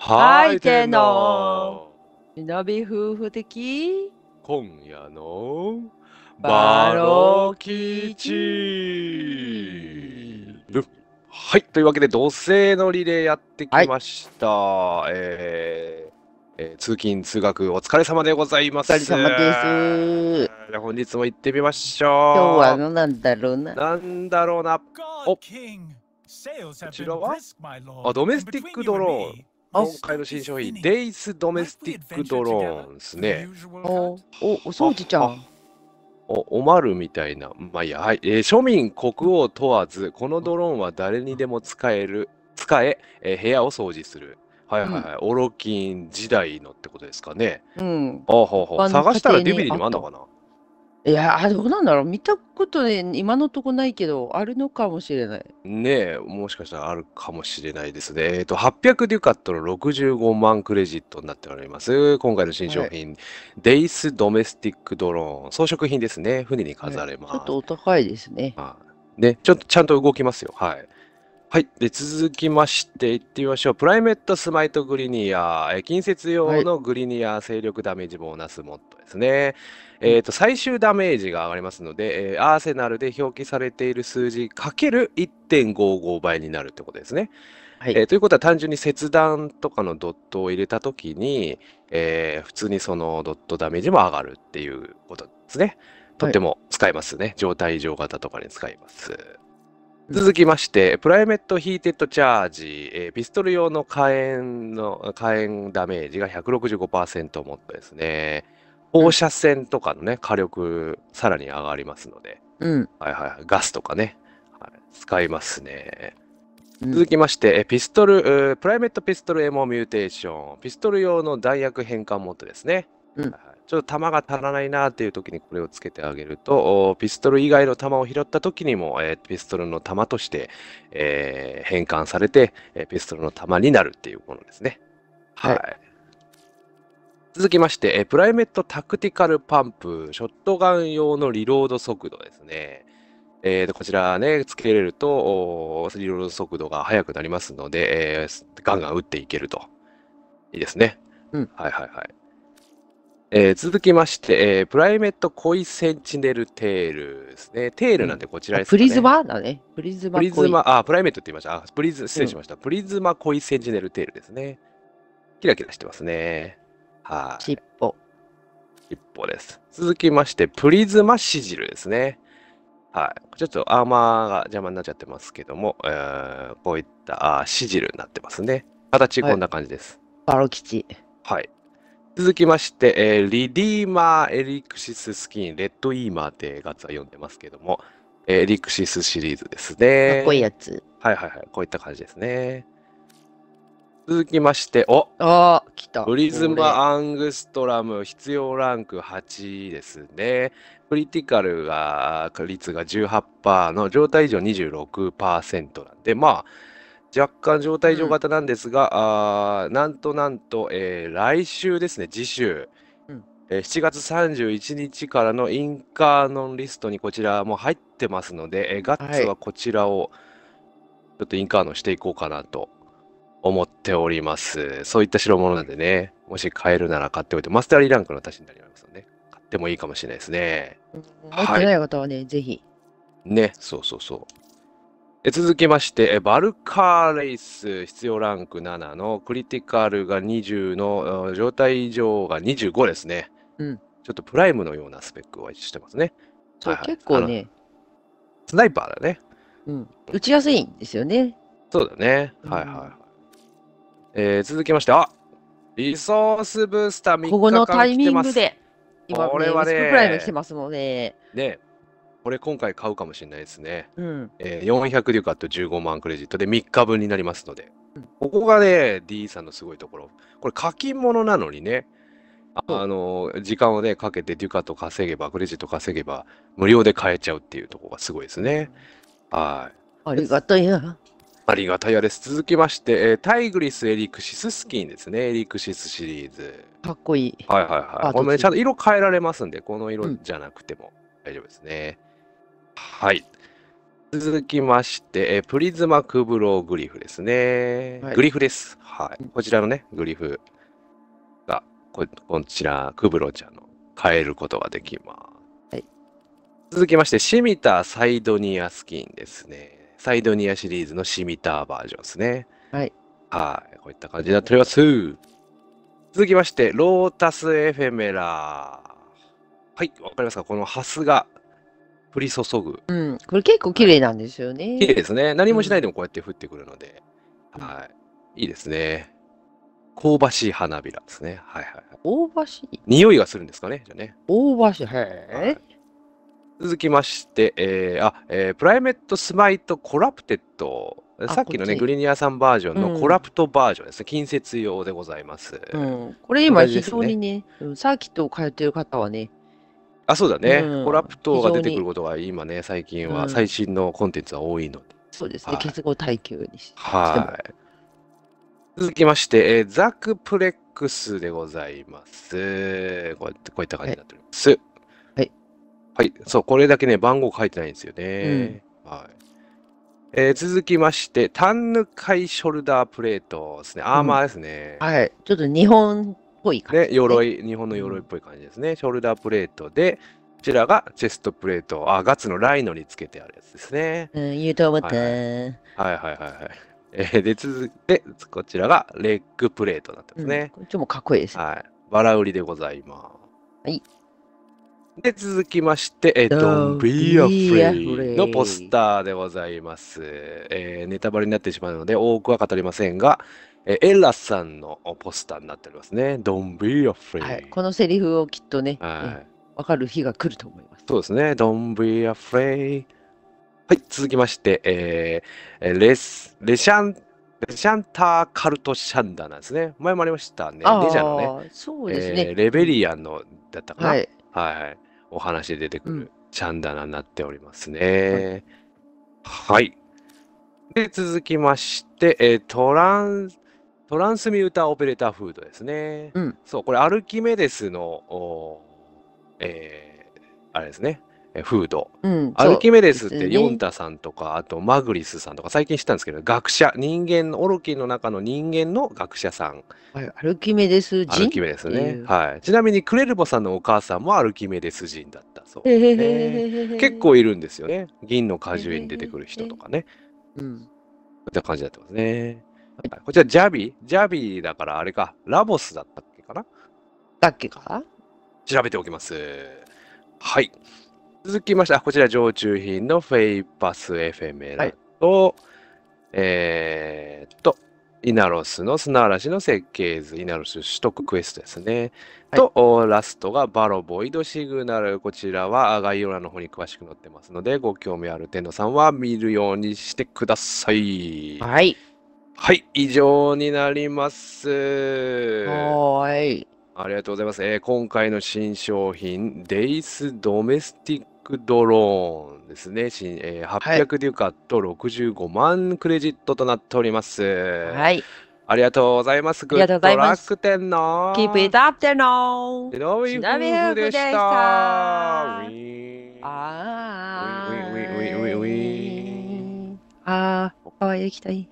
はいてのなび夫婦的今夜のバロ吉はいというわけで土星のリレーやってきました、はい、えーえー、通勤通学お疲れ様でございます。お疲れ様です。本日も行ってみましょう。今日はのなんだろうな。なんだろうな。おこちらはあドメスティックドローン。今回の新商品、デイスドメスティックドローンですね。お、お掃除ちゃん。お、おまるみたいな。まあ、いや、はい、えー、庶民国王問わず、このドローンは誰にでも使える、使え、えー、部屋を掃除する。はいはいはい。オロキン時代のってことですかね。うん。あおお、探したらデビリにもあんのかないやー、どうなんだろう。見たことね、今のとこないけど、あるのかもしれない。ねえ、もしかしたらあるかもしれないですね。えっと、800デュカットの65万クレジットになっております。今回の新商品、デイスドメスティックドローン、装飾品ですね。船に飾れます。はい、ちょっとお高いですね。ね、ちょっとちゃんと動きますよ。はい。はい、で続きましていってみましょう。プライメットスマイトグリニア、え近接用のグリニア勢力ダメージボーナス持っですね。えー、と最終ダメージが上がりますので、えー、アーセナルで表記されている数字かける1.55倍になるってことですね。はい、えー、ということは単純に切断とかのドットを入れたときに、えー、普通にそのドットダメージも上がるっていうことですね。とっても使えますね。はい、状態異常型とかに使います。続きまして、プライメットヒーテッドチャージ、えー、ピストル用の火炎の火炎ダメージが165%もっとですね。放射線とかのね、火力、さらに上がりますので、うん。はいはい。ガスとかね、はい、使いますね。続きまして、ピストル、プライベートピストルエモミューテーション、ピストル用の弾薬変換モッドですね。うん、ちょっと弾が足らないなっていう時にこれをつけてあげると、ピストル以外の弾を拾った時にも、えー、ピストルの弾として、えー、変換されて、えー、ピストルの弾になるっていうものですね。はい。はい続きまして、プライメットタクティカルパンプ、ショットガン用のリロード速度ですね。えー、こちらね、つけれると、リロード速度が速くなりますので、えー、ガンガン打っていけると。いいですね。うん。はいはいはい。えー、続きまして、えー、プライメットコイセンチネルテールですね。テールなんてこちらですね、うん、プリズマだね。プリズマプリズマ、あ、プライメットって言いました。あ、プリズ、失礼しました。うん、プリズマコイセンチネルテールですね。キラキラしてますね。はい。尻尾。尻尾です。続きまして、プリズマシジルですね。はい。ちょっとアーマーが邪魔になっちゃってますけども、えー、こういったあシジルになってますね。形こんな感じです。はい、バロ吉。はい。続きまして、えー、リディーマーエリクシススキン、レッドイーマーってガッツは読んでますけども、エリクシスシリーズですね。かっこいいやつ。はいはいはい。こういった感じですね。続きまして、おあ来た。プリズマ・アングストラム、必要ランク8ですね。クリティカルが、率が18%の状態異常26%なんで、まあ、若干状態異常型なんですが、うん、あなんとなんと、えー、来週ですね、次週、うんえー、7月31日からのインカーノンリストにこちらも入ってますので、えー、ガッツはこちらを、ちょっとインカーノンしていこうかなと。はい思っております。そういった代物なんでね、もし買えるなら買っておいて、マスターリランクの足しになりますので、ね、買ってもいいかもしれないですね。持ってない方はね、はい、ぜひ。ね、そうそうそう。え続きまして、バルカーレイス、必要ランク7のクリティカルが20の、状態異常が25ですね。うん。ちょっとプライムのようなスペックをしてますね。そう、はいはい、結構ね。スナイパーだね。うん。打ちやすいんですよね。そうだね。はいはい。うんえー、続きまして、あリソースブースター3日ここのタイミングで、今、これはね、ねてますこれ今回買うかもしれないですね。うん、えー、400デュカット15万クレジットで3日分になりますので。うん、ここがね、D さんのすごいところ。これ課金物なのにね、あの時間をねかけてデュカと稼げばクレジット稼げば無料で買えちゃうっていうところがすごいですね。はい。ありがたいな。ありがたやです。続きまして、えー、タイグリス・エリクシス・スキンですね。エリクシスシリーズ。かっこいい。はいはいはい。ごめん、ちゃんと色変えられますんで、この色じゃなくても大丈夫ですね。うん、はい。続きまして、えー、プリズマ・クブロー・グリフですね。はい、グリフです。はい。こちらのね、グリフが、ここちら、クブロちゃんの変えることができます。はい、続きまして、シミタ・サイドニア・スキンですね。サイドニアシリーズのシミターバージョンですね。はい。はい。こういった感じになっております。続きまして、ロータスエフェメラー。はい、わかりますかこのハスが降り注ぐ。うん、これ結構綺麗なんですよね。綺麗ですね。何もしないでもこうやって降ってくるので。うん、はい。いいですね。香ばしい花びらですね。はいはい、はい。香ばしい匂いがするんですかねじゃね。香ばしい。へえ。はい続きまして、えー、あ、えー、プライメットスマイトコラプテッド。さっきのね、グリニアさんバージョンのコラプトバージョンですね。うん、近接用でございます。うん、これ今、非常にね、サーキットを通っている方はね、あ、そうだね、うん、コラプトが出てくることが今ね、最近は、最新のコンテンツは多いので。そうですね、はい、結合耐久にして。はい。続きまして、えー、ザクプレックスでございます。こうやってこういった感じになっております。はいはい、そう、これだけね、番号書いてないんですよね。うん、はいえー、続きまして、タンヌカイショルダープレートですね。アーマーですね。うん、はい。ちょっと日本っぽい感じ、ね、で、鎧、日本の鎧っぽい感じですね。ショルダープレートで、こちらがチェストプレート、あ、ガツのライノにつけてあるやつですね。うん、言うと思った。はい、はい、はいはいはいえー、で、続いて、こちらがレッグプレートになってますね。うん、こっちもかっこいいです、はい。バラ売りでございます。はい。で、続きまして、えー、Don't be afraid のポスターでございます、えー、ネタバレになってしまうので、多くは語りませんが、えエラさんのポスターになっておりますね。Don't be afraid、はい、このセリフをきっとね、はい、分かる日が来ると思います。そうですね。Don't be afraid。はい、続きまして、えー、レスレシャンレシャンターカルトシャンダなんですね。前もありましたね。レジャーのね。そうですね、えー、レベリアンのだったかな。はい。はい、はいお話で出てくるチャンダナになっておりますね。はい。で、続きまして、えー、トランス、トランスミューターオペレーターフードですね。うん、そう、これアルキメデスの、えー、あれですね、フード、うん、アルキメデスってヨンタさんとか、ね、あとマグリスさんとか最近知ったんですけど学者人間のオロキの中の人間の学者さんアルキメデス人アルキメデスね、はい、ちなみにクレルボさんのお母さんもアルキメデス人だったそう結構いるんですよね銀の果樹園に出てくる人とかね、うん、そういった感じだってますねこちらジャビジャビだからあれかラボスだったっけかなだっけか調べておきますはい。続きまして、こちら常駐品のフェイパスエフェメラと、はい、えー、っと、イナロスの砂嵐の設計図、イナロス取得クエストですね。はい、と、ラストがバロボイドシグナル。こちらは概要欄の方に詳しく載ってますので、ご興味ある天童さんは見るようにしてください。はい。はい、以上になります。はい。ありがとうございます。えー、今回の新商品、デイスドメスティックドローンですね。新えー、800デュカット65万クレジットとなっております。はい。ありがとうございます。グッドラック店の。Keep it up 店の。しのび夫婦でした。ああ。ウィンウィンウィンウィンウィン。ああ、わいい、行きたい。